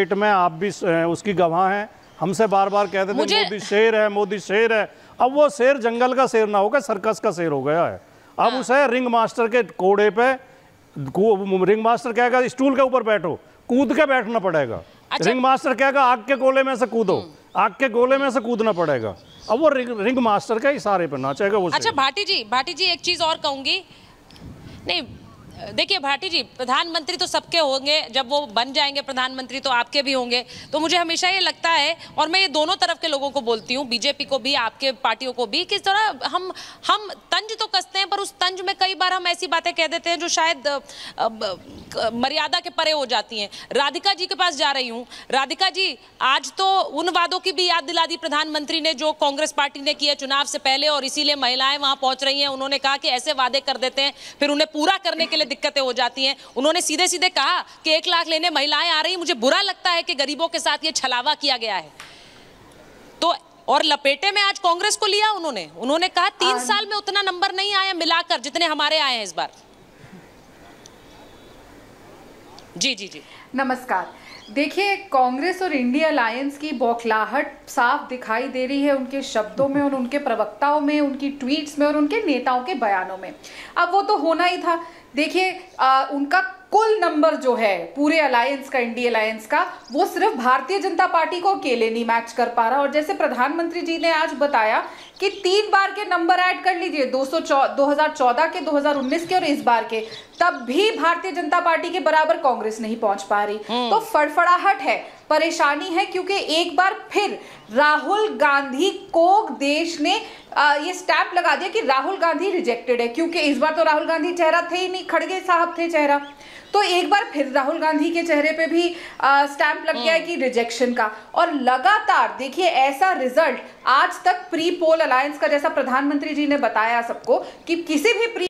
State में आप भी उसकी गवाह हैं हमसे बार बार कहते थे मोदी शेर है मोदी शेर है अब वो शेर जंगल का शेर ना होगा सर्कस का शेर हो गया है अब हाँ। उसे रिंग मास्टर के कोड़े पे रिंग मास्टर कहेगा स्टूल के ऊपर बैठो कूद के बैठना पड़ेगा अच्छा। रिंग मास्टर कहेगा आग के गोले में से कूदो हम्म। आग के गोले में से कूदना पड़ेगा अब वो रिंग, रिंग मास्टर के इशारे पर नाचेगा वो अच्छा भाटी जी भाटी जी एक चीज और कहूंगी नहीं देखिए भाटी जी प्रधानमंत्री तो सबके होंगे जब वो बन जाएंगे प्रधानमंत्री तो आपके भी होंगे तो मुझे हमेशा ये लगता है और मैं ये दोनों तरफ के लोगों को बोलती हूँ बीजेपी को भी आपके पार्टियों को भी किस तरह हम हम तंज तो कसते हैं पर उस तंज में कई बार हम ऐसी बातें कह देते हैं जो शायद मर्यादा के परे हो जाती हैं राधिका जी के पास जा रही हूँ राधिका जी आज तो उन वादों की भी याद दिला दी प्रधानमंत्री ने जो कांग्रेस पार्टी ने किया चुनाव से पहले और इसीलिए महिलाएं वहां पहुंच रही हैं उन्होंने कहा कि ऐसे वादे कर देते हैं फिर उन्हें पूरा करने के लिए लिए दिक्कतें हो जाती हैं उन्होंने सीधे सीधे कहा कि एक लाख लेने महिलाएं आ रही मुझे बुरा लगता है कि गरीबों के साथ ये छलावा किया गया है तो और लपेटे में आज कांग्रेस को लिया उन्होंने उन्होंने कहा तीन साल में उतना नंबर नहीं आया मिलाकर जितने हमारे आए हैं इस बार जी जी जी नमस्कार देखिए कांग्रेस और इंडिया अलायंस की बौखलाहट साफ दिखाई दे रही है उनके शब्दों में और उनके प्रवक्ताओं में उनकी ट्वीट्स में और उनके नेताओं के बयानों में अब वो तो होना ही था देखिए उनका कुल नंबर जो है पूरे अलायंस का इंडिया अलायंस का वो सिर्फ भारतीय जनता पार्टी को अकेले नहीं मैच कर पा रहा और जैसे प्रधानमंत्री जी ने आज बताया कि तीन बार के नंबर ऐड कर लीजिए 200 2014 के 2019 के और इस बार के तब भी भारतीय जनता पार्टी के बराबर कांग्रेस नहीं पहुंच पा रही हम्म। तो फड़फड़ाहट है परेशानी है क्योंकि एक बार फिर राहुल गांधी को देश ने ये स्टैंप लगा दिया कि राहुल गांधी रिजेक्टेड है क्योंकि इस बार तो राहुल गांधी चेहरा थे ही नहीं खड़गे साहब थे चेहरा तो एक बार फिर राहुल गांधी के चेहरे पे भी स्टैंप लग गया है हम्म। कि रिजेक्शन का और लगातार देखिए ऐसा रिजल्ट आज तक प्री पोल अलायंस का जैसा प्रधानमंत्री जी ने बताया सबको कि किसी भी प्री